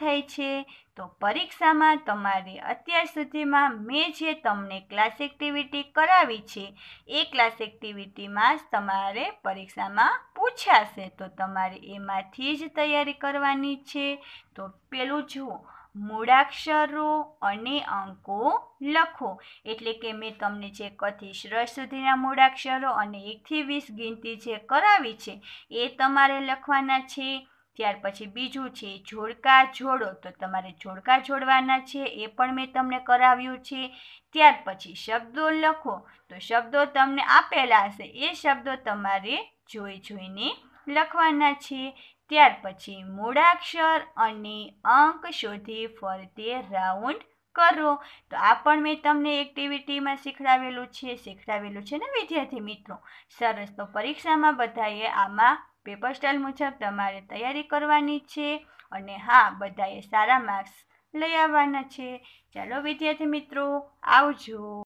થઈ છે તો પરીક્ષામાં તમારી અત્યાર સુધીમાં મેં જે તમને ક્લાસ એક્ટિવિટી કરાવી છે એ ક્લાસ એક્ટિવિટીમાં જ તમારે પરીક્ષામાં પૂછાશે તો તમારે એમાંથી જ તૈયારી કરવાની છે તો પેલું જુઓ મૂળાક્ષરો અને અંકો લખો એટલે કે મેં તમને જે કથી શ્રસ સુધીના મૂળાક્ષરો અને એકથી વીસ ગિનતી જે કરાવી છે એ તમારે લખવાના છે ત્યાર પછી બીજું છે જોડકા જોડો તો તમારે જોડકા જોડવાના છે એ પણ મેં તમને કરાવ્યું છે ત્યાર પછી શબ્દો લખો તો શબ્દો તમને આપેલા હશે એ શબ્દો તમારે જોઈ જોઈને લખવાના છે ત્યાર પછી મૂળાક્ષર અને અંક શોધી ફરતે રાઉન્ડ કરો તો આ પણ મેં તમને એક્ટિવિટીમાં શીખડાવેલું છે શીખડાવેલું છે ને વિદ્યાર્થી મિત્રો સરસ તો પરીક્ષામાં બધાએ આમાં પેપર સ્ટાઇલ મુજબ તમારે તૈયારી કરવાની છે અને હા બધાએ સારા માર્ક્સ લઈ આવવાના છે ચાલો વિદ્યાર્થી મિત્રો આવજો